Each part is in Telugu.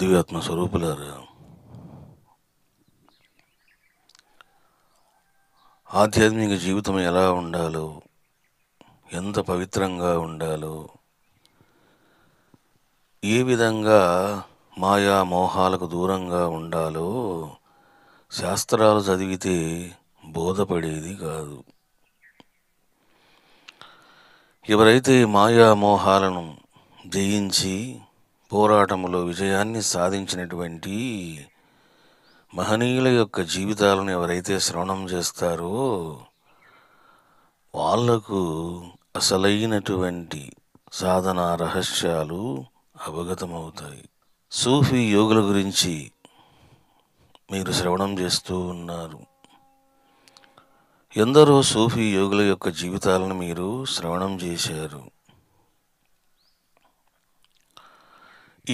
దివ్యాత్మ స్వరూపులారు ఆధ్యాత్మిక జీవితం ఎలా ఉండాలో ఎంత పవిత్రంగా ఉండాలో ఏ విధంగా మాయా మోహాలకు దూరంగా ఉండాలో శాస్త్రాలు చదివితే బోధపడేది కాదు ఎవరైతే మాయామోహాలను జయించి పోరాటంలో విజయాన్ని సాధించినటువంటి మహనీయుల యొక్క జీవితాలను ఎవరైతే శ్రవణం చేస్తారో వాళ్లకు అసలైనటువంటి సాధన రహస్యాలు అవగతమవుతాయి సూఫీ యోగుల గురించి మీరు శ్రవణం చేస్తూ ఉన్నారు ఎందరో సూఫీ యోగుల యొక్క జీవితాలను మీరు శ్రవణం చేశారు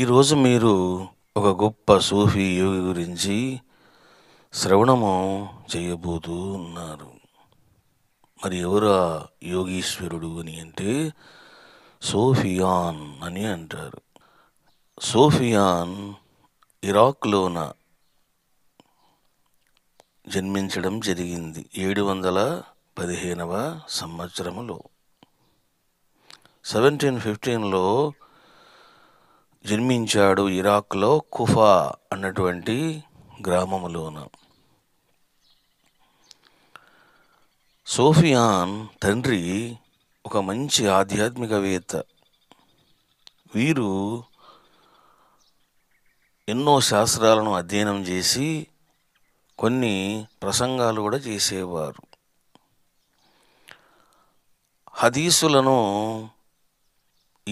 ఈరోజు మీరు ఒక గొప్ప సూఫీ యోగి గురించి శ్రవణము చేయబోతూ ఉన్నారు మరి ఎవరు ఆ యోగీశ్వరుడు అని అంటే సోఫియాన్ అని అంటారు సోఫియాన్ ఇరాక్లోన జన్మించడం జరిగింది ఏడు వందల పదిహేనవ సంవత్సరములో సెవెంటీన్ ఫిఫ్టీన్లో జన్మించాడు ఇరాక్లో కుఫా అన్నటువంటి గ్రామములోన సోఫియాన్ తండ్రి ఒక మంచి ఆధ్యాత్మికవేత్త వీరు ఎన్నో శాస్త్రాలను అధ్యయనం చేసి కొన్ని ప్రసంగాలు కూడా చేసేవారు హదీసులను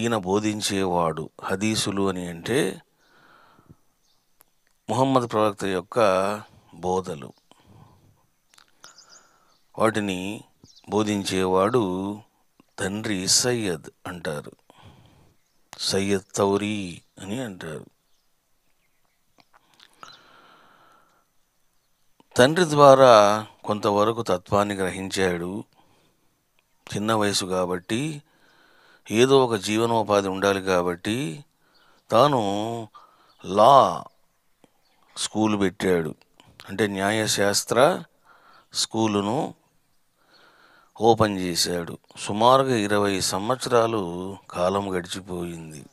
ఈయన బోధించేవాడు హదీసులు అని అంటే ముహమ్మద్ ప్రవక్త యొక్క బోధలు వాటిని బోధించేవాడు తండ్రి సయ్యద్ అంటారు సయ్యద్ తౌరీ అని అంటారు తండ్రి ద్వారా కొంతవరకు తత్వాన్ని గ్రహించాడు చిన్న వయసు కాబట్టి ఏదో ఒక జీవనోపాధి ఉండాలి కాబట్టి తాను లా స్కూల్ పెట్టాడు అంటే న్యాయశాస్త్ర స్కూలును ఓపెన్ చేశాడు సుమారుగా ఇరవై సంవత్సరాలు కాలం గడిచిపోయింది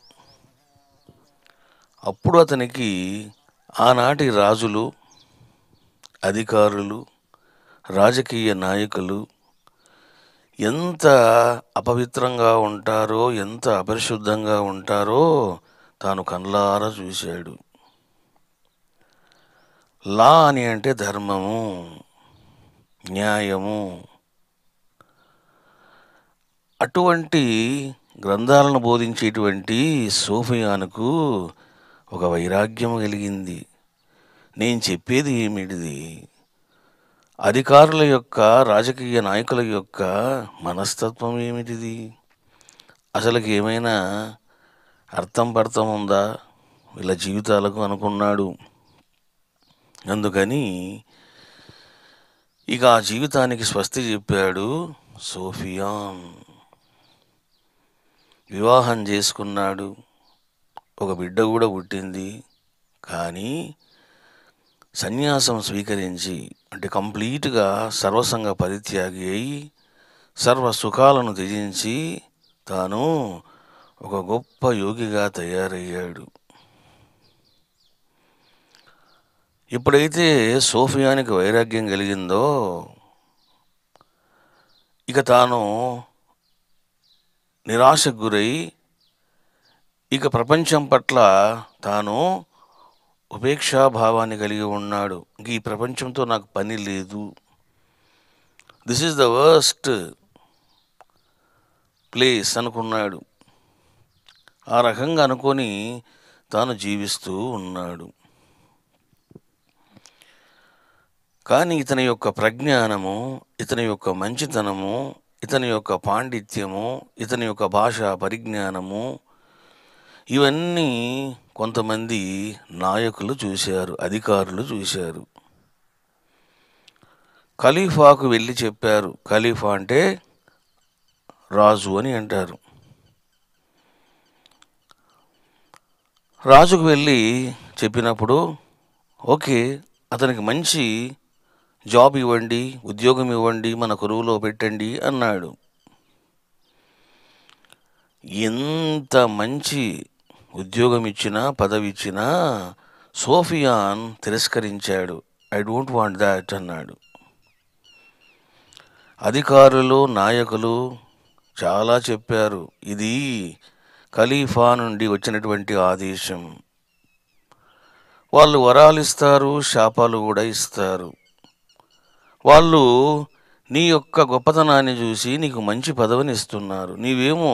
అప్పుడు అతనికి ఆనాటి రాజులు అధికారులు రాజకీయ నాయకులు ఎంత అపవిత్రంగా ఉంటారో ఎంత అపరిశుద్ధంగా ఉంటారో తాను కళ్ళారా చూశాడు లా అని అంటే ధర్మము న్యాయము అటువంటి గ్రంథాలను బోధించేటువంటి సోఫియానుకు ఒక వైరాగ్యం కలిగింది నేను చెప్పేది ఏమిటిది అధికారుల యొక్క రాజకీయ నాయకుల యొక్క మనస్తత్వం ఏమిటిది అసలుకి ఏమైనా అర్థం పడతం ఉందా వీళ్ళ జీవితాలకు అనుకున్నాడు అందుకని ఇక ఆ జీవితానికి స్వస్తి చెప్పాడు సోఫియాన్ వివాహం చేసుకున్నాడు ఒక బిడ్డ కూడా పుట్టింది కానీ సన్యాసం స్వీకరించి అంటే కంప్లీట్గా సర్వసంగ పరిత్యాగి అయి సర్వ సుఖాలను త్యజించి తాను ఒక గొప్ప యోగిగా తయారయ్యాడు ఎప్పుడైతే సోఫియానికి వైరాగ్యం కలిగిందో ఇక తాను నిరాశకు గురై ఇక ప్రపంచం పట్ల తాను ఉపేక్షాభావాన్ని కలిగి ఉన్నాడు ఈ ప్రపంచంతో నాకు పని లేదు this is the worst place అనుకున్నాడు ఆ రకంగా అనుకొని తాను జీవిస్తూ ఉన్నాడు కానీ ఇతని యొక్క ప్రజ్ఞానము ఇతని యొక్క మంచితనము ఇతని యొక్క పాండిత్యము ఇతని యొక్క భాషా పరిజ్ఞానము ఇవన్నీ కొంతమంది నాయకులు చూశారు అధికారులు చూశారు ఖలీఫాకు వెళ్ళి చెప్పారు ఖలీఫా అంటే రాజు అని అంటారు రాజుకు వెళ్ళి చెప్పినప్పుడు ఓకే అతనికి మంచి జాబ్ ఇవ్వండి ఉద్యోగం ఇవ్వండి మన కొరువులో పెట్టండి అన్నాడు ఎంత మంచి ఉద్యోగం ఇచ్చినా పదవి ఇచ్చినా సోఫియాన్ తిరస్కరించాడు ఐ డోంట్ వాంట్ దాట్ అన్నాడు అధికారులు నాయకులు చాలా చెప్పారు ఇది ఖలీఫా నుండి వచ్చినటువంటి ఆదేశం వాళ్ళు వరాలు ఇస్తారు శాపాలు కూడా ఇస్తారు వాళ్ళు నీ యొక్క గొప్పతనాన్ని చూసి నీకు మంచి పదవిని ఇస్తున్నారు నీవేమో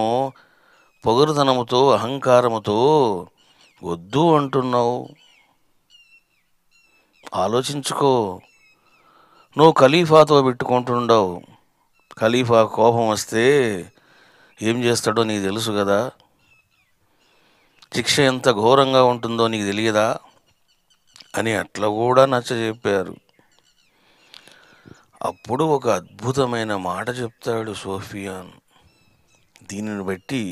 పొగరుతనముతో అహంకారముతో వద్దు అంటున్నావు ఆలోచించుకో నువ్వు ఖలీఫాతో పెట్టుకుంటుండవు ఖలీఫా కోపం వస్తే ఏం చేస్తాడో నీకు తెలుసు కదా శిక్ష ఎంత ఘోరంగా ఉంటుందో నీకు తెలియదా అని అట్లా కూడా నచ్చ చెప్పారు అప్పుడు ఒక అద్భుతమైన మాట చెప్తాడు సోఫియాన్ దీనిని బట్టి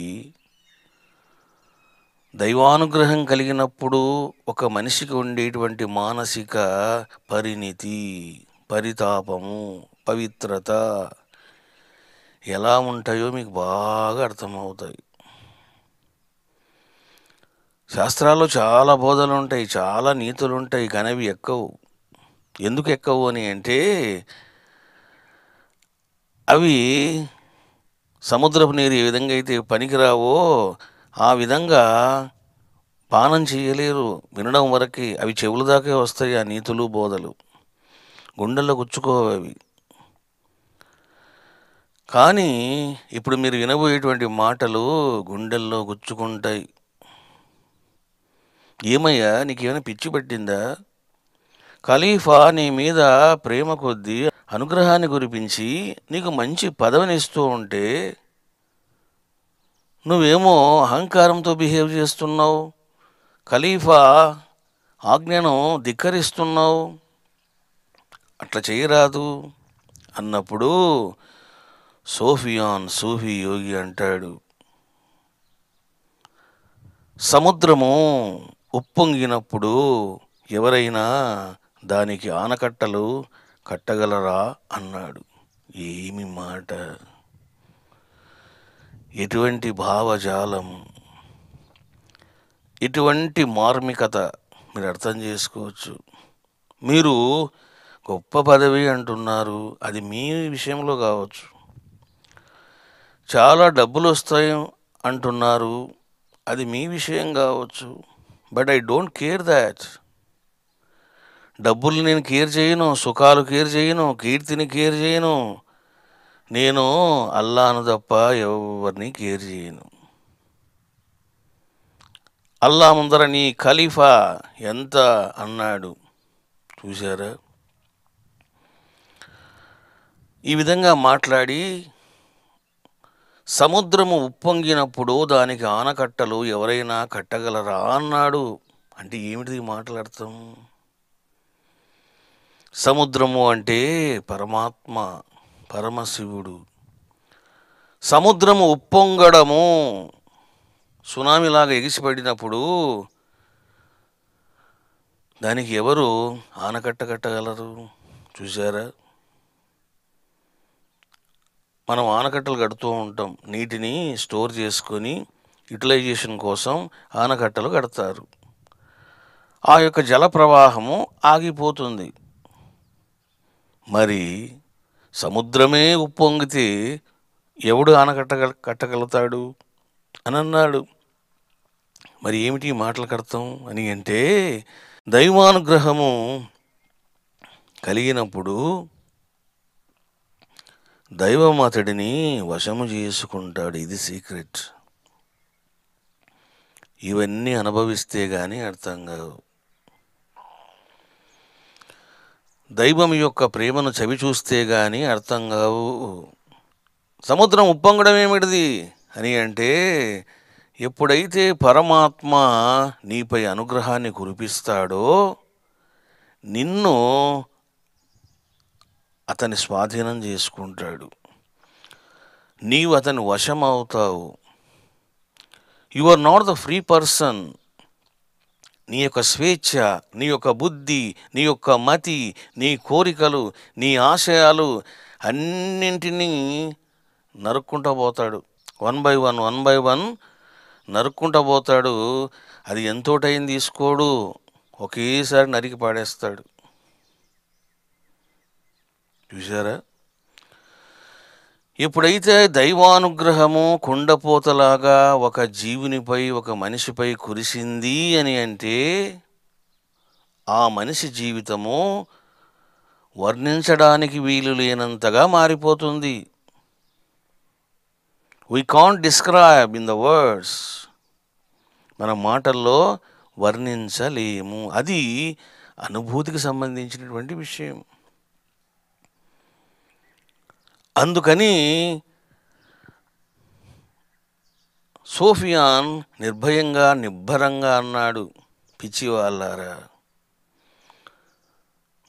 దైవానుగ్రహం కలిగినప్పుడు ఒక మనిషికి ఉండేటువంటి మానసిక పరిణితి పరితాపము పవిత్రత ఎలా ఉంటాయో మీకు బాగా అర్థమవుతాయి శాస్త్రాల్లో చాలా బోధలు ఉంటాయి చాలా నీతులు ఉంటాయి కానీ అవి ఎక్కవు ఎందుకు ఎక్కవు అని అంటే అవి సముద్రపు నీరు ఏ విధంగా అయితే పనికిరావో ఆ విధంగా పానం చేయలేరు వినడం వరకు అవి చెవుల దాకే వస్తాయి ఆ నీతులు బోధలు గుండెల్లో గుచ్చుకోవవి కానీ ఇప్పుడు మీరు వినబోయేటువంటి మాటలు గుండెల్లో గుచ్చుకుంటాయి ఏమయ్యా నీకేమైనా పిచ్చి పట్టిందా ఖలీఫా నీ మీద ప్రేమ కొద్దీ అనుగ్రహాన్ని కురిపించి నీకు మంచి పదవినిస్తూ ఉంటే నువ్వేమో అహంకారంతో బిహేవ్ చేస్తున్నావు ఖలీఫా ఆజ్ఞను ధిక్కరిస్తున్నావు అట్లా చేయరాదు అన్నప్పుడు సోఫియాన్ సూఫీ యోగి అంటాడు సముద్రము ఉప్పొంగినప్పుడు ఎవరైనా దానికి ఆనకట్టలు కట్టగలరా అన్నాడు ఏమి మాట ఇటువంటి భావజాలం ఇటువంటి మార్మికత మీరు అర్థం చేసుకోవచ్చు మీరు గొప్ప పదవి అంటున్నారు అది మీ విషయంలో కావచ్చు చాలా డబ్బులు వస్తాయి అంటున్నారు అది మీ విషయం కావచ్చు but I don't care that డబ్బులు నేను కేర్ చేయను సుఖాలు కేర్ చేయను కీర్తిని కేర్ చేయను నేను అల్లాను తప్ప ఎవరిని కేర్ చేయను అల్లా ముందర నీ ఖలీఫా ఎంత అన్నాడు చూశారా ఈ విధంగా మాట్లాడి సముద్రము ఉప్పొంగినప్పుడు దానికి ఆనకట్టలు ఎవరైనా కట్టగలరా అన్నాడు అంటే ఏమిటిది మాట్లాడతాం సముద్రము అంటే పరమాత్మ పరమశివుడు సముద్రము ఉప్పొంగడము సునామీలాగా ఎగిసిపడినప్పుడు దానికి ఎవరు ఆనకట్ట కట్టగలరు చూసారా మనం ఆనకట్టలు కడుతూ ఉంటాం నీటిని స్టోర్ చేసుకొని యూటిలైజేషన్ కోసం ఆనకట్టలు కడతారు ఆ యొక్క జల ప్రవాహము ఆగిపోతుంది మరి సముద్రమే ఉప్పొంగితే ఎవడు ఆనకట్ట కట్టగలుగుతాడు అని అన్నాడు మరి ఏమిటి మాటలు కడతాం అని అంటే దైవానుగ్రహము కలిగినప్పుడు దైవం అతడిని వశము చేసుకుంటాడు ఇది సీక్రెట్ ఇవన్నీ అనుభవిస్తే కానీ అర్థం కాదు దైవం యొక్క ప్రేమను చవి చూస్తే గాని అర్థం కావు సముద్రం ఉప్పొంగడం ఏమిటిది అని అంటే ఎప్పుడైతే పరమాత్మ నీపై అనుగ్రహాన్ని కురిపిస్తాడో నిన్ను అతని స్వాధీనం చేసుకుంటాడు నీవు అతని వశం అవుతావు you are not the free person నీ యొక్క స్వేచ్ఛ నీ యొక్క బుద్ధి నీ యొక్క మతి నీ కోరికలు నీ ఆశయాలు అన్నింటినీ నరుక్కుంటూ పోతాడు one by one one by one నరుక్కుంటూ పోతాడు అది ఎంతో టైం తీసుకోడు ఒకేసారి నరికి పాడేస్తాడు చూసారా ఎప్పుడైతే దైవానుగ్రహము కుండపోతలాగా ఒక జీవునిపై ఒక మనిషిపై కురిసింది అని అంటే ఆ మనిషి జీవితము వర్ణించడానికి వీలు లేనంతగా మారిపోతుంది we can't describe in the words మన మాటల్లో వర్ణించలేము అది అనుభూతికి సంబంధించినటువంటి విషయం అందుకని సోఫియాన్ నిర్భయంగా నిబ్బరంగా అన్నాడు వాళ్ళారా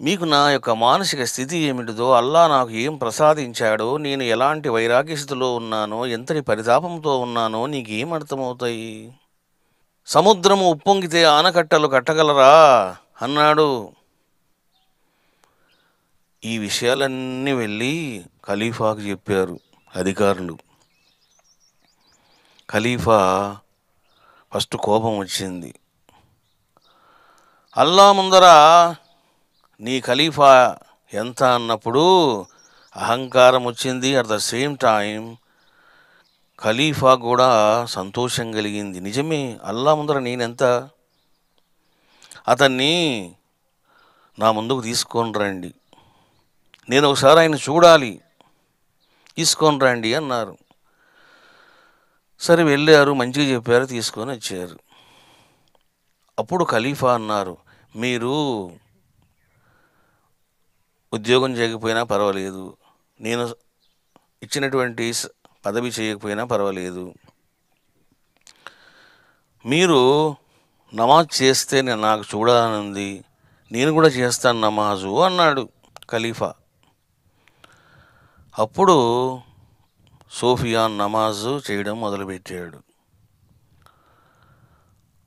మీకు నా యొక్క మానసిక స్థితి ఏమిటిదో అల్లా నాకు ఏం ప్రసాదించాడో నేను ఎలాంటి వైరాగ్య స్థితిలో ఉన్నానో ఎంతటి పరితాపంతో ఉన్నానో నీకేం అర్థమవుతాయి సముద్రము ఉప్పొంగితే ఆనకట్టలు కట్టగలరా అన్నాడు ఈ విషయాలన్నీ వెళ్ళి ఖలీఫాకు చెప్పారు అధికారులు ఖలీఫా ఫస్ట్ కోపం వచ్చింది అల్లా ముందర నీ ఖలీఫా ఎంత అన్నప్పుడు అహంకారం వచ్చింది అట్ ద సేమ్ టైం ఖలీఫా కూడా సంతోషం కలిగింది నిజమే అల్లా ముందర నేనెంత అతన్ని నా ముందుకు తీసుకొని రండి నేను ఒకసారి ఆయన చూడాలి తీసుకొని రండి అన్నారు సరే వెళ్ళారు మంచిగా చెప్పారు తీసుకొని వచ్చారు అప్పుడు ఖలీఫా అన్నారు మీరు ఉద్యోగం చేయకపోయినా పర్వాలేదు నేను ఇచ్చినటువంటి పదవి చేయకపోయినా పర్వాలేదు మీరు నమాజ్ చేస్తే నేను నాకు చూడాలనుంది నేను కూడా చేస్తాను నమాజు అన్నాడు ఖలీఫా అప్పుడు సోఫియాన్ నమాజు చేయడం మొదలుపెట్టాడు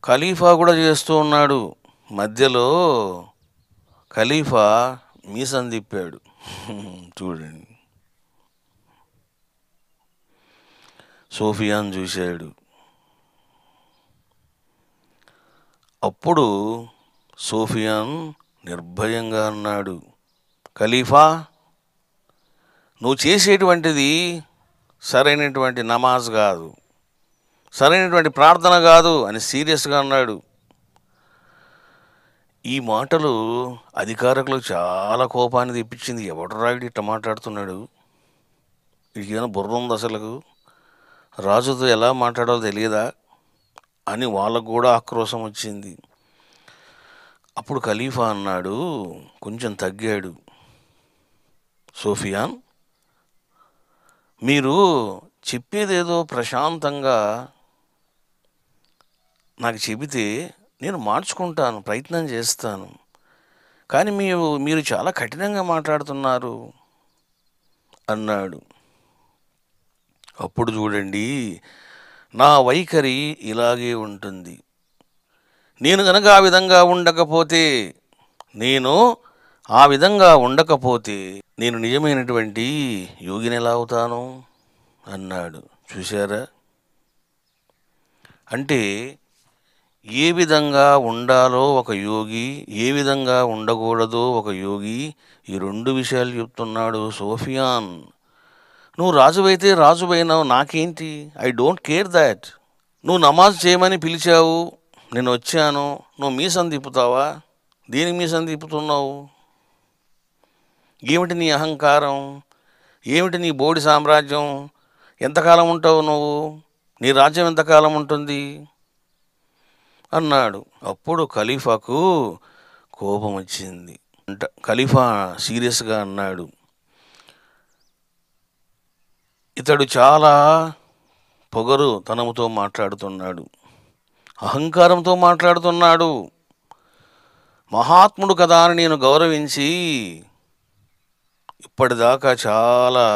ఖలీఫా కూడా చేస్తూ ఉన్నాడు మధ్యలో ఖలీఫా మీసం తిప్పాడు చూడండి సోఫియాన్ చూశాడు అప్పుడు సోఫియాన్ నిర్భయంగా అన్నాడు ఖలీఫా నువ్వు చేసేటువంటిది సరైనటువంటి నమాజ్ కాదు సరైనటువంటి ప్రార్థన కాదు అని సీరియస్గా అన్నాడు ఈ మాటలు అధికారులకు చాలా కోపాన్ని తెప్పించింది ఎవడు రాయుడు ఇట్లా మాట్లాడుతున్నాడు వీడికేమైనా బుర్ర ఉంది అసలు రాజుతో ఎలా మాట్లాడాలో తెలియదా అని వాళ్ళకు కూడా ఆక్రోశం వచ్చింది అప్పుడు ఖలీఫా అన్నాడు కొంచెం తగ్గాడు సోఫియాన్ మీరు చెప్పేదేదో ప్రశాంతంగా నాకు చెబితే నేను మార్చుకుంటాను ప్రయత్నం చేస్తాను కానీ మీరు మీరు చాలా కఠినంగా మాట్లాడుతున్నారు అన్నాడు అప్పుడు చూడండి నా వైఖరి ఇలాగే ఉంటుంది నేను కనుక ఆ విధంగా ఉండకపోతే నేను ఆ విధంగా ఉండకపోతే నేను నిజమైనటువంటి యోగిని ఎలా అవుతాను అన్నాడు చూశారా అంటే ఏ విధంగా ఉండాలో ఒక యోగి ఏ విధంగా ఉండకూడదో ఒక యోగి ఈ రెండు విషయాలు చెప్తున్నాడు సోఫియాన్ నువ్వు రాజువైతే రాజువైనావు నాకేంటి ఐ డోంట్ కేర్ దాట్ నువ్వు నమాజ్ చేయమని పిలిచావు నేను వచ్చాను నువ్వు మీ సందిప్పుతావా దేనికి మీ సందిప్పుతున్నావు ఏమిటి నీ అహంకారం ఏమిటి నీ బోడి సామ్రాజ్యం ఎంతకాలం ఉంటావు నువ్వు నీ రాజ్యం ఎంతకాలం ఉంటుంది అన్నాడు అప్పుడు ఖలీఫాకు కోపం వచ్చింది అంట ఖలీఫా సీరియస్గా అన్నాడు ఇతడు చాలా పొగరు తనముతో మాట్లాడుతున్నాడు అహంకారంతో మాట్లాడుతున్నాడు మహాత్ముడు కదా అని నేను గౌరవించి ఇప్పటిదాకా చాలా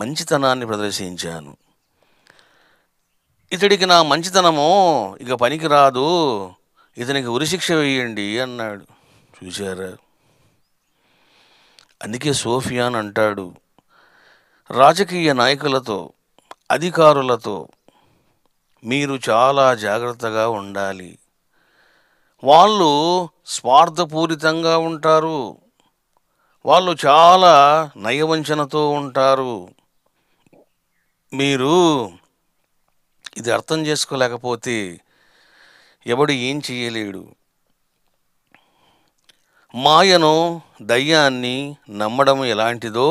మంచితనాన్ని ప్రదర్శించాను ఇతడికి నా మంచితనము ఇక పనికి రాదు ఇతనికి ఉరిశిక్ష వేయండి అన్నాడు చూశారా అందుకే సోఫియాన్ అంటాడు రాజకీయ నాయకులతో అధికారులతో మీరు చాలా జాగ్రత్తగా ఉండాలి వాళ్ళు స్వార్థపూరితంగా ఉంటారు వాళ్ళు చాలా నయవంచనతో ఉంటారు మీరు ఇది అర్థం చేసుకోలేకపోతే ఎవడు ఏం చేయలేడు మాయను దయ్యాన్ని నమ్మడం ఎలాంటిదో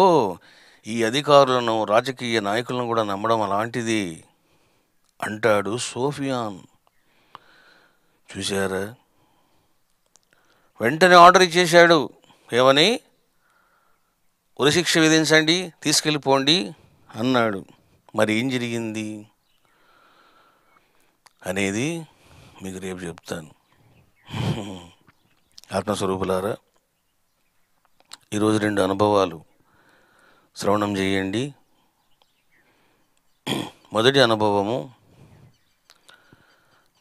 ఈ అధికారులను రాజకీయ నాయకులను కూడా నమ్మడం అలాంటిది అంటాడు సోఫియాన్ చూశారా వెంటనే ఆర్డర్ ఇచ్చేశాడు ఏమని ఉరిశిక్ష విధించండి తీసుకెళ్ళిపోండి అన్నాడు మరి ఏం జరిగింది అనేది మీకు రేపు చెప్తాను ఆత్మస్వరూపులారా ఈరోజు రెండు అనుభవాలు శ్రవణం చేయండి మొదటి అనుభవము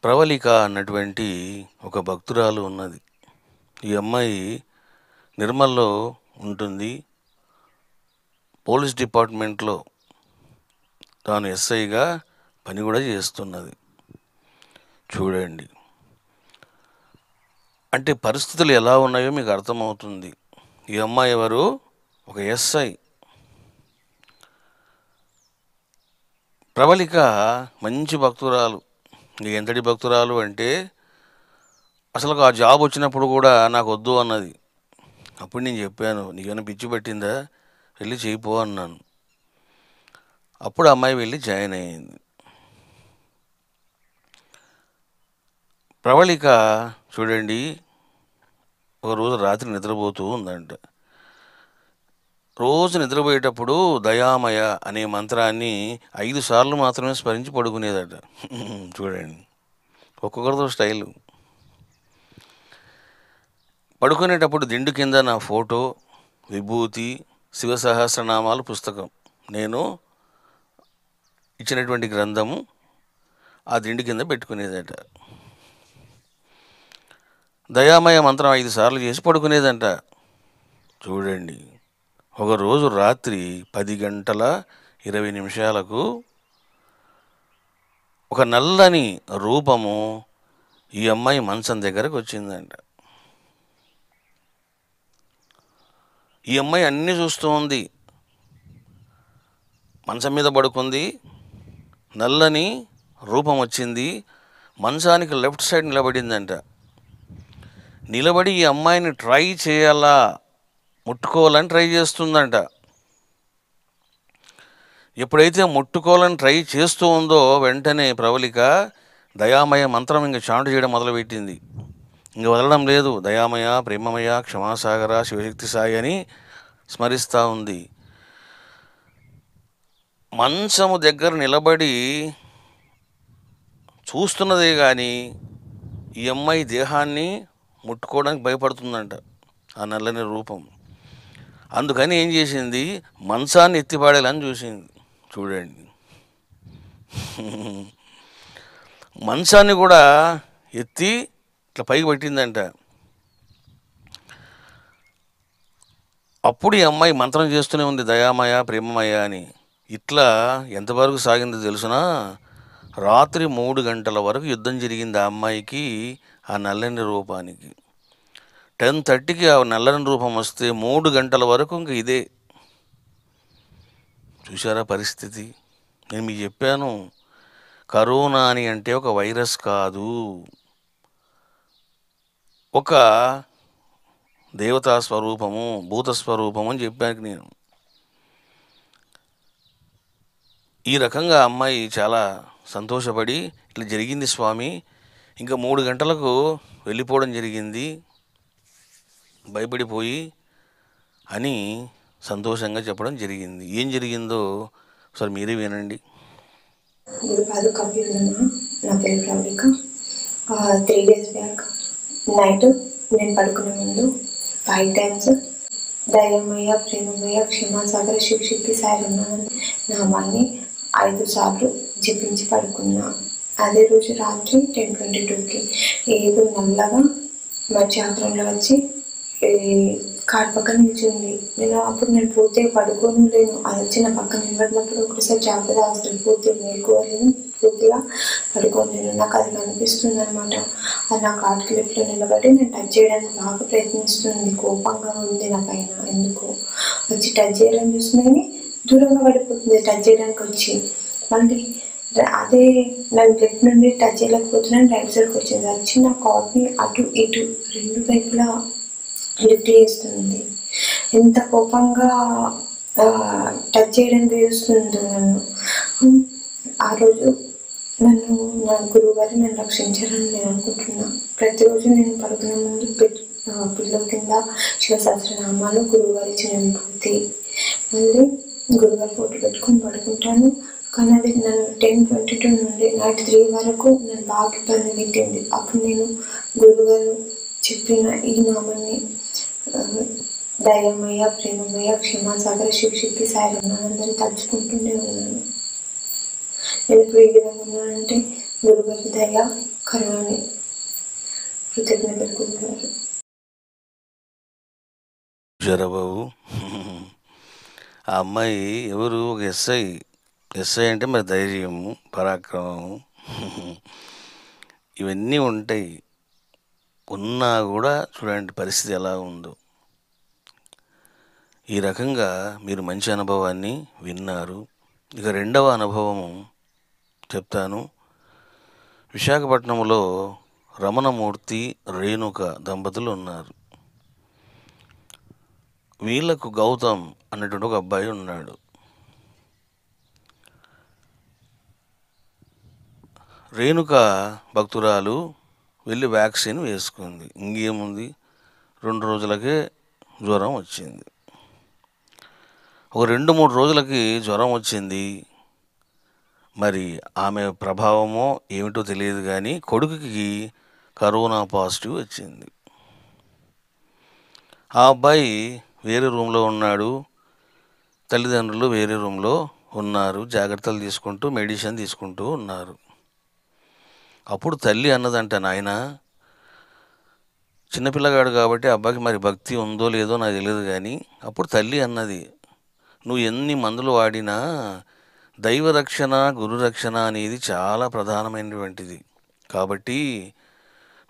ప్రవళిక అన్నటువంటి ఒక భక్తురాలు ఉన్నది ఈ అమ్మాయి నిర్మల్లో ఉంటుంది పోలీస్ డిపార్ట్మెంట్లో తాను ఎస్ఐగా పని కూడా చేస్తున్నది చూడండి అంటే పరిస్థితులు ఎలా ఉన్నాయో మీకు అర్థమవుతుంది ఈ అమ్మాయి ఎవరు ఒక ఎస్ఐ ప్రబలిక మంచి భక్తురాలు ఎంతటి భక్తురాలు అంటే అసలు ఆ జాబ్ వచ్చినప్పుడు కూడా నాకు వద్దు అన్నది అప్పుడు నేను చెప్పాను నీకేమైనా పిచ్చి పట్టిందా వెళ్ళి చేయిపో అన్నాను అప్పుడు అమ్మాయి వెళ్ళి జాయిన్ అయ్యింది ప్రవళిక చూడండి ఒకరోజు రాత్రి నిద్రపోతూ ఉందంట రోజు నిద్రపోయేటప్పుడు దయామయ అనే మంత్రాన్ని ఐదు సార్లు మాత్రమే స్మరించి పడుకునేదట చూడండి ఒక్కొక్కరితో స్టైలు పడుకునేటప్పుడు దిండు కింద నా ఫోటో విభూతి శివసహస్రనామాలు పుస్తకం నేను ఇచ్చినటువంటి గ్రంథము ఆ దిండి కింద పెట్టుకునేదట దయామయ మంత్రం ఐదు సార్లు చేసి పడుకునేదంట చూడండి ఒకరోజు రాత్రి పది గంటల ఇరవై నిమిషాలకు ఒక నల్లని రూపము ఈ అమ్మాయి మంచం దగ్గరకు వచ్చిందంట ఈ అమ్మాయి అన్నీ చూస్తూ ఉంది మంచం మీద పడుకుంది నల్లని రూపం వచ్చింది మంచానికి లెఫ్ట్ సైడ్ నిలబడిందంట నిలబడి ఈ అమ్మాయిని ట్రై చేయాలా ముట్టుకోవాలని ట్రై చేస్తుందంట ఎప్పుడైతే ముట్టుకోవాలని ట్రై చేస్తూ ఉందో వెంటనే ప్రవళిక దయామయ మంత్రం ఇంకా చాంటు చేయడం మొదలుపెట్టింది ఇంక వదలడం లేదు దయామయ ప్రేమమయ క్షమాసాగర శివశక్తి సాయి అని స్మరిస్తూ ఉంది మంచము దగ్గర నిలబడి చూస్తున్నదే కానీ ఈ అమ్మాయి దేహాన్ని ముట్టుకోవడానికి భయపడుతుందంట ఆ నల్లని రూపం అందుకని ఏం చేసింది మంచాన్ని అని చూసింది చూడండి మంచాన్ని కూడా ఎత్తి ఇట్లా పైకి పట్టిందంట అప్పుడు ఈ అమ్మాయి మంత్రం చేస్తూనే ఉంది దయామయ ప్రేమమయ అని ఇట్లా ఎంతవరకు సాగిందో తెలుసునా రాత్రి మూడు గంటల వరకు యుద్ధం జరిగింది ఆ అమ్మాయికి ఆ నల్లని రూపానికి టెన్ థర్టీకి ఆ నల్లని రూపం వస్తే మూడు గంటల వరకు ఇంక ఇదే చూసారా పరిస్థితి నేను మీకు చెప్పాను కరోనా అని అంటే ఒక వైరస్ కాదు ఒక దేవతా స్వరూపము భూత స్వరూపము అని చెప్పాను నేను ఈ రకంగా అమ్మాయి చాలా సంతోషపడి ఇట్లా జరిగింది స్వామి ఇంకా మూడు గంటలకు వెళ్ళిపోవడం జరిగింది భయపడిపోయి అని సంతోషంగా చెప్పడం జరిగింది ఏం జరిగిందో సార్ మీరే వినండి నా పేరు త్రీ డేస్ బ్యాక్ నైట్ నేను పడుకునే ముందు ఫైవ్ టైమ్స్ దైవమయ్య ప్రేమమయ్య క్షమాసాగర శిక్షికి నా నామాన్ని ఐదు సార్లు జపించి పడుకున్నా అదే రోజు రాత్రి టెన్ ట్వంటీ టూకి ఏదో నల్లగా మధ్యాహ్నంలో వచ్చి కార్ పక్కన నిల్చుంది నేను అప్పుడు నేను పూర్తిగా పడుకోను లేను అలచిన పక్కన నిలబడినప్పుడు ఒకసారి జాగ్రత్త అవసరం పూర్తిగా మేలుకోలేను పూర్తిగా పడుకోలేను నాకు అది అనిపిస్తుంది అనమాట అది నా కార్డ్ క్లిప్లో నిలబడి నేను టచ్ చేయడానికి బాగా ప్రయత్నిస్తుంది కోపంగా ఉంది నా పైన ఎందుకు వచ్చి టచ్ చేయడం చూస్తుంది దూరంగా పడిపోతుంది టచ్ చేయడానికి వచ్చి మళ్ళీ అదే నా గెట్ నుండి టచ్ చేయలేకపోతున్నాను రైట్ సైడ్కి వచ్చింది వచ్చి నా కార్డ్ని అటు ఇటు రెండు వైపులా లిఫ్ట్ చేస్తుంది ఎంత కోపంగా టచ్ చేయడానికి చూస్తుంది నన్ను ఆ రోజు నన్ను నా గురువు గారు నన్ను రక్షించారని నేను అనుకుంటున్నాను ప్రతిరోజు నేను పలుకునే ముందు పిల్లల కింద శివసహస్రనామాలు గురువు గారి ఇచ్చిన అనుభూతి మళ్ళీ గురుగారు ఫోటో పెట్టుకొని పడుకుంటాను కానీ అది నన్ను టెన్ ట్వంటీ టూ నుండి నైట్ త్రీ వరకు నేను బాగా ఇబ్బంది పెట్టింది అప్పుడు నేను గురుగారు చెప్పిన ఈ నామల్ని నామాన్ని ప్రేమమయ్య ప్రేమమయ సాగర శివశక్తి సాయి రమణానందరినీ తలుచుకుంటూనే ఉన్నాను నేను ఇప్పుడు ఏ విధంగా ఉన్నానంటే గురువు దయ కరుణని కృతజ్ఞతలుకుంటున్నారు జరబాబు ఆ అమ్మాయి ఎవరు ఒక ఎస్ఐ ఎస్ఐ అంటే మరి ధైర్యము పరాక్రమము ఇవన్నీ ఉంటాయి ఉన్నా కూడా చూడండి పరిస్థితి ఎలా ఉందో ఈ రకంగా మీరు మంచి అనుభవాన్ని విన్నారు ఇక రెండవ అనుభవము చెప్తాను విశాఖపట్నంలో రమణమూర్తి రేణుక దంపతులు ఉన్నారు వీళ్ళకు గౌతమ్ అనేటువంటి ఒక అబ్బాయి ఉన్నాడు రేణుక భక్తురాలు వెళ్ళి వ్యాక్సిన్ వేసుకుంది ఇంకేముంది రెండు రోజులకే జ్వరం వచ్చింది ఒక రెండు మూడు రోజులకి జ్వరం వచ్చింది మరి ఆమె ప్రభావమో ఏమిటో తెలియదు కానీ కొడుకుకి కరోనా పాజిటివ్ వచ్చింది ఆ అబ్బాయి వేరే రూమ్లో ఉన్నాడు తల్లిదండ్రులు వేరే రూమ్లో ఉన్నారు జాగ్రత్తలు తీసుకుంటూ మెడిసిన్ తీసుకుంటూ ఉన్నారు అప్పుడు తల్లి అన్నదంట నాయన చిన్నపిల్లగాడు కాబట్టి అబ్బాయికి మరి భక్తి ఉందో లేదో నాకు తెలియదు కానీ అప్పుడు తల్లి అన్నది నువ్వు ఎన్ని మందులు వాడినా దైవరక్షణ గురు రక్షణ అనేది చాలా ప్రధానమైనటువంటిది కాబట్టి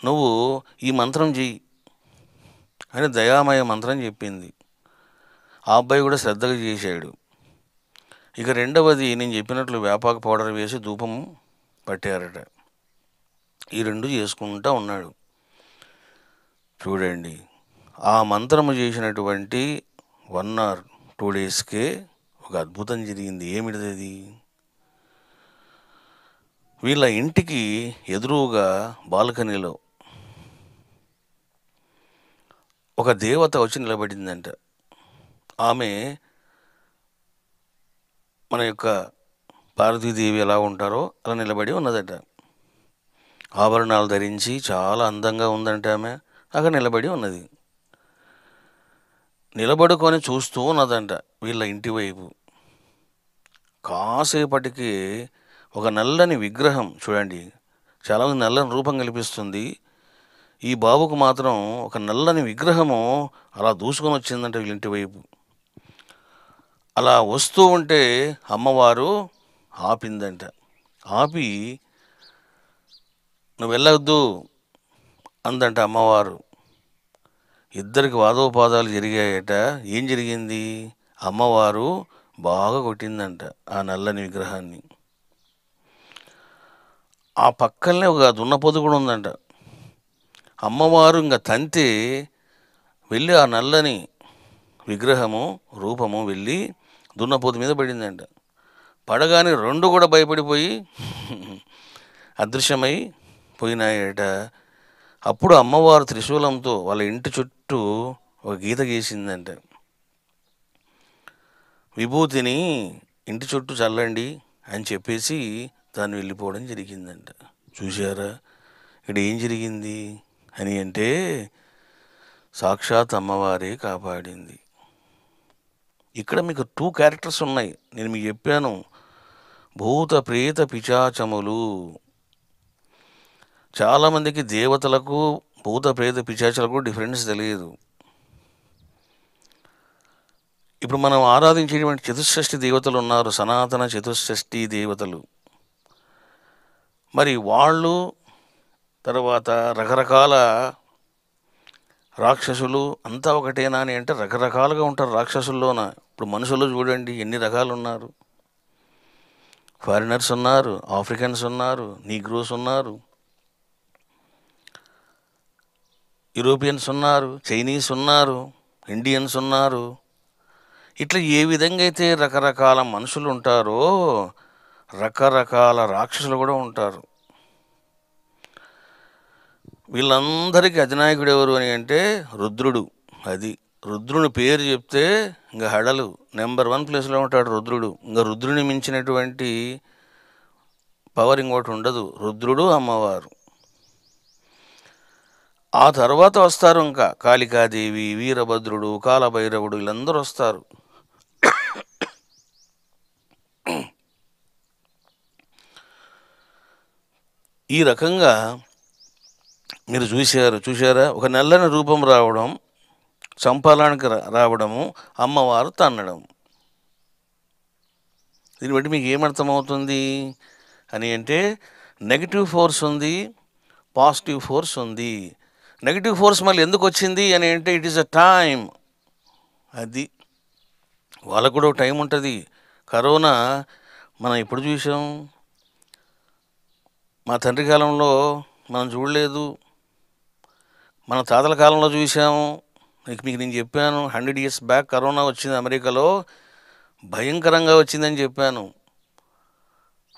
నువ్వు ఈ మంత్రం చెయ్యి అని దయామయ మంత్రం చెప్పింది ఆ అబ్బాయి కూడా శ్రద్ధగా చేశాడు ఇక రెండవది నేను చెప్పినట్లు వేపాక పౌడర్ వేసి ధూపం పట్టారట ఈ రెండు చేసుకుంటూ ఉన్నాడు చూడండి ఆ మంత్రము చేసినటువంటి వన్ ఆర్ టూ డేస్కే ఒక అద్భుతం జరిగింది ఏమిటిది వీళ్ళ ఇంటికి ఎదురుగా బాల్కనీలో ఒక దేవత వచ్చి నిలబడిందంట ఆమె మన యొక్క పార్వతీదేవి ఎలా ఉంటారో అలా నిలబడి ఉన్నదట ఆభరణాలు ధరించి చాలా అందంగా ఉందంటే ఆమె అక్కడ నిలబడి ఉన్నది నిలబడుకొని చూస్తూ ఉన్నదంట వీళ్ళ ఇంటి వైపు కాసేపటికి ఒక నల్లని విగ్రహం చూడండి చాలా నల్లని రూపం కల్పిస్తుంది ఈ బాబుకు మాత్రం ఒక నల్లని విగ్రహము అలా దూసుకొని వచ్చిందంట వీళ్ళ వైపు అలా వస్తూ ఉంటే అమ్మవారు ఆపిందంట ఆపి నువ్వు వెళ్ళవద్దు అందంట అమ్మవారు ఇద్దరికి వాదోపాదాలు జరిగాయట ఏం జరిగింది అమ్మవారు బాగా కొట్టిందంట ఆ నల్లని విగ్రహాన్ని ఆ పక్కనే ఒక దున్నపోతు కూడా ఉందంట అమ్మవారు ఇంకా తంతి వెళ్ళి ఆ నల్లని విగ్రహము రూపము వెళ్ళి దున్నపోతు మీద పడిందంట పడగానే రెండు కూడా భయపడిపోయి అదృశ్యమై పోయిన ఏట అప్పుడు అమ్మవారు త్రిశూలంతో వాళ్ళ ఇంటి చుట్టూ ఒక గీత గీసిందంట విభూతిని ఇంటి చుట్టూ చల్లండి అని చెప్పేసి తాను వెళ్ళిపోవడం జరిగిందంట చూశారా ఇక్కడ ఏం జరిగింది అని అంటే సాక్షాత్ అమ్మవారే కాపాడింది ఇక్కడ మీకు టూ క్యారెక్టర్స్ ఉన్నాయి నేను మీకు చెప్పాను భూత ప్రేత పిచాచములు చాలామందికి దేవతలకు భూత ప్రేత పిశాచులకు డిఫరెన్స్ తెలియదు ఇప్పుడు మనం ఆరాధించేటువంటి చతుష్షష్ఠి దేవతలు ఉన్నారు సనాతన చతుష్షష్ఠి దేవతలు మరి వాళ్ళు తర్వాత రకరకాల రాక్షసులు అంతా ఒకటేనా అని అంటే రకరకాలుగా ఉంటారు రాక్షసుల్లోన ఇప్పుడు మనుషులు చూడండి ఎన్ని రకాలు ఉన్నారు ఫారినర్స్ ఉన్నారు ఆఫ్రికన్స్ ఉన్నారు నీగ్రోస్ ఉన్నారు యూరోపియన్స్ ఉన్నారు చైనీస్ ఉన్నారు ఇండియన్స్ ఉన్నారు ఇట్లా ఏ విధంగా అయితే రకరకాల మనుషులు ఉంటారో రకరకాల రాక్షసులు కూడా ఉంటారు వీళ్ళందరికీ అధినాయకుడు ఎవరు అని అంటే రుద్రుడు అది రుద్రుని పేరు చెప్తే ఇంకా హడలు నెంబర్ వన్ ప్లేస్లో ఉంటాడు రుద్రుడు ఇంకా రుద్రుని మించినటువంటి పవర్ ఇంకోటి ఉండదు రుద్రుడు అమ్మవారు ఆ తర్వాత వస్తారు ఇంకా కాళికాదేవి వీరభద్రుడు కాలభైరవుడు వీళ్ళందరూ వస్తారు ఈ రకంగా మీరు చూశారు చూశారా ఒక నల్లని రూపం రావడం చంపాలానికి రావడము అమ్మవారు తన్నడం దీన్ని బట్టి మీకు ఏమర్థమవుతుంది అని అంటే నెగిటివ్ ఫోర్స్ ఉంది పాజిటివ్ ఫోర్స్ ఉంది నెగిటివ్ ఫోర్స్ మళ్ళీ ఎందుకు వచ్చింది అని అంటే ఇట్ ఈస్ అ టైం అది వాళ్ళకు కూడా టైం ఉంటుంది కరోనా మనం ఎప్పుడు చూసాం మా తండ్రి కాలంలో మనం చూడలేదు మన తాతల కాలంలో చూసాము నీకు మీకు నేను చెప్పాను హండ్రెడ్ ఇయర్స్ బ్యాక్ కరోనా వచ్చింది అమెరికాలో భయంకరంగా వచ్చిందని చెప్పాను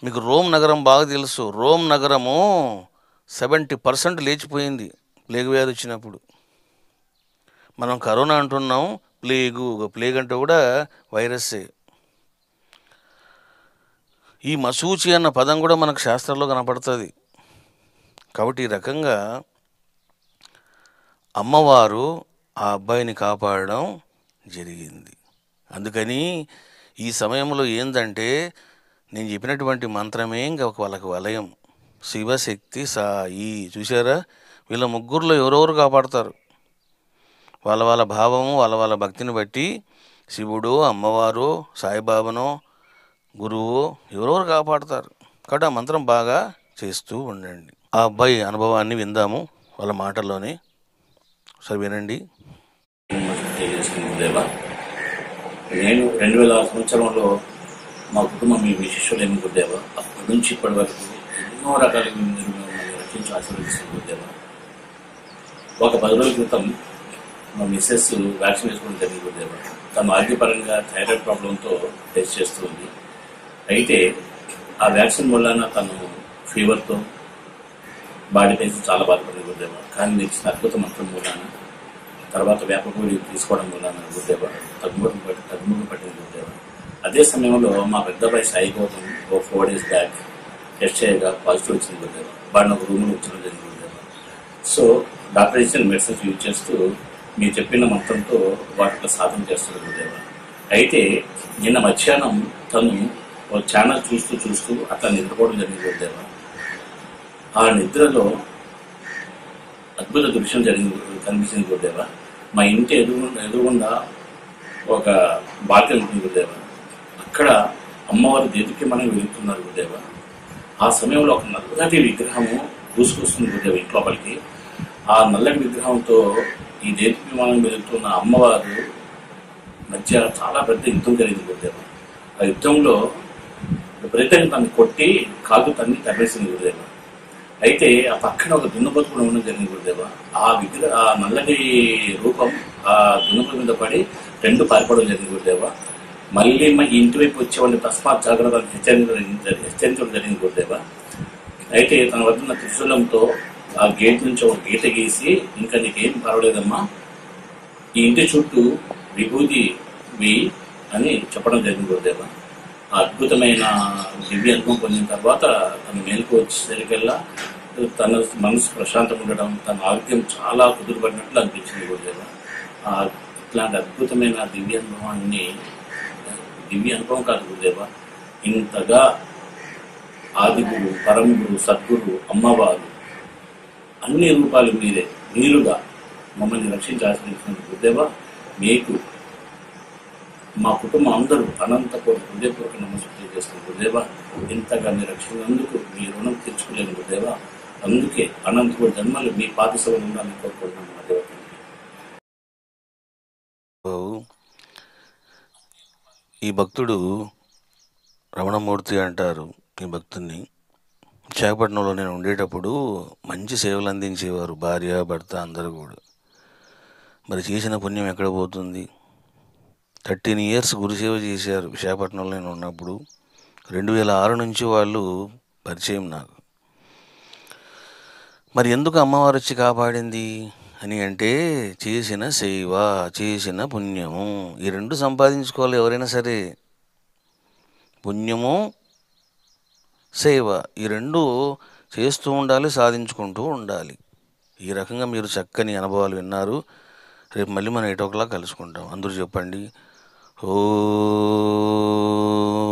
మీకు రోమ్ నగరం బాగా తెలుసు రోమ్ నగరము సెవెంటీ పర్సెంట్ లేచిపోయింది ప్లేగు వ్యాధి వచ్చినప్పుడు మనం కరోనా అంటున్నాం ప్లేగు ప్లేగ్ అంటే కూడా వైరస్సే ఈ మసూచి అన్న పదం కూడా మనకు శాస్త్రంలో కనపడుతుంది కాబట్టి ఈ రకంగా అమ్మవారు ఆ అబ్బాయిని కాపాడడం జరిగింది అందుకని ఈ సమయంలో ఏంటంటే నేను చెప్పినటువంటి మంత్రమే ఇంకా వాళ్ళకి వలయం శివశక్తి సాయి చూసారా వీళ్ళ ముగ్గురులో ఎవరెవరు కాపాడతారు వాళ్ళ వాళ్ళ భావము వాళ్ళ వాళ్ళ భక్తిని బట్టి శివుడు అమ్మవారు సాయిబాబానో గురువు ఎవరెవరు కాపాడతారు కాబట్టి ఆ మంత్రం బాగా చేస్తూ ఉండండి ఆ అబ్బాయి అనుభవాన్ని విందాము వాళ్ళ మాటల్లోని సరే వినండి నేను రెండు వేల ఆరు సంవత్సరంలో మా కుటుంబం మీ విశిష్యులేమి గురుదేవ అప్పటి నుంచి ఇప్పటి వరకు ఎన్నో రకాలుగా మీరు రక్షించి ఆశీర్వదిస్తుంది గురుదేవా ఒక పది రోజుల క్రితం మా మిస్సెస్ వ్యాక్సిన్ వేసుకోవడం జరిగింది తమ ఆరోగ్యపరంగా థైరాయిడ్ ప్రాబ్లంతో టెస్ట్ చేస్తుంది అయితే ఆ వ్యాక్సిన్ వల్ల తను ఫీవర్తో బాడీ పెయిన్స్ చాలా బాధపడి గురుదేవ కానీ ఇచ్చిన అద్భుత మంత్రం వల్లన తర్వాత వ్యాపకూడి తీసుకోవడం వల్ల గురుదేవ తగ్గుముఖం పట్టి తగ్గుముఖం పట్టింది గురుదేవ అదే సమయంలో మా పెద్ద వయసు అయిపోతుంది ఓ ఫోర్ డేస్ బ్యాక్ టెస్ట్ చేయగా పాజిటివ్ వచ్చింది గురుదేవ వాడిని ఒక రూమ్లో వచ్చిన జరిగింది సో డాక్టర్ ఇచ్చిన మెడిసిన్స్ యూజ్ చేస్తూ మీరు చెప్పిన మొత్తంతో వాటిలో సాధన చేస్తారు గురుదేవ అయితే నిన్న మధ్యాహ్నం తను ఒక ఛానల్ చూస్తూ చూస్తూ అట్లా నిద్రపోవడం జరిగింది గురుదేవ ఆ నిద్రలో అద్భుత దృశ్యం జరిగింది కనిపించింది గురుదేవ మా ఇంటి ఎదురు ఎదురుగుండా ఒక బాల్కనీ ఉంటుంది గురుదేవ అక్కడ అమ్మవారి దేవికి మనం వెళుతున్నారు గురుదేవ ఆ సమయంలో ఒక నల్లటి విగ్రహము దూసుకొస్తుంది గురుదేవ ఇంట్లోపలికి ఆ నల్లటి విగ్రహంతో ఈ దేవి విమానం వెళుతున్న అమ్మవారు మధ్య చాలా పెద్ద యుద్ధం జరిగింది గురుదేవ ఆ యుద్ధంలో విపరీతంగా తను కొట్టి కాలు తన్ని తగ్గేసింది గురుదేవ అయితే ఆ పక్కన ఒక దున్నపోతు కూడా ఉండడం జరిగింది గురుదేవ ఆ విగ్రహ ఆ నల్లటి రూపం ఆ దున్నపోతు మీద పడి రెండు పారిపోవడం జరిగింది గురుదేవ మళ్ళీ మా ఇంటి వైపు వచ్చేవాడిని తస్మాత్ జాగ్రత్త హెచ్చరించడం హెచ్చరించడం జరిగింది గురుదేవ అయితే తన వద్ద త్రిశూలంతో ఆ గేట్ నుంచి ఒక గీత గీసి ఇంకా నీకేం పర్వాలేదమ్మా ఈ ఇంటి చుట్టూ విభూతి వి అని చెప్పడం జరిగింది గురుదేవ ఆ అద్భుతమైన దివ్య అనుభవం పొందిన తర్వాత తను మేలుకు వచ్చేసరికల్లా తన మనసు ప్రశాంతం ఉండడం తన ఆరోగ్యం చాలా కుదురుపడినట్లు అనిపించింది గురుదేవ ఆ ఇట్లాంటి అద్భుతమైన దివ్య అనుభవాన్ని దివ్య అనుభవం కాదు గురుదేవ ఇంతగా ఆది గురు పరమ గురు సద్గురు అమ్మవారు అన్ని రూపాలు మీరే మీరుగా మమ్మల్ని రక్షించాల్సిన గురుదేవ మీకు మా కుటుంబం అందరూ అనంత కోటి హృదయపూర్వక నమస్కారం చేస్తున్న గురుదేవ ఇంతగా మీరు రక్షించినందుకు మీ రుణం తీర్చుకోలేని గురుదేవ అందుకే అనంత కోటి జన్మలు మీ పాదశవం ఉండాలని కోరుకుంటున్నాను ఈ భక్తుడు రమణమూర్తి అంటారు ఈ భక్తుడిని విశాఖపట్నంలో నేను ఉండేటప్పుడు మంచి సేవలు అందించేవారు భార్య భర్త అందరూ కూడా మరి చేసిన పుణ్యం ఎక్కడ పోతుంది థర్టీన్ ఇయర్స్ గురుసేవ చేశారు విశాఖపట్నంలో నేను ఉన్నప్పుడు రెండు వేల ఆరు నుంచి వాళ్ళు పరిచయం నాకు మరి ఎందుకు అమ్మవారు వచ్చి కాపాడింది అని అంటే చేసిన సేవ చేసిన పుణ్యము ఈ రెండు సంపాదించుకోవాలి ఎవరైనా సరే పుణ్యము సేవ ఈ రెండు చేస్తూ ఉండాలి సాధించుకుంటూ ఉండాలి ఈ రకంగా మీరు చక్కని అనుభవాలు విన్నారు రేపు మళ్ళీ మనం ఎయిట్ ఓ క్లాక్ కలుసుకుంటాం అందరూ చెప్పండి ఓ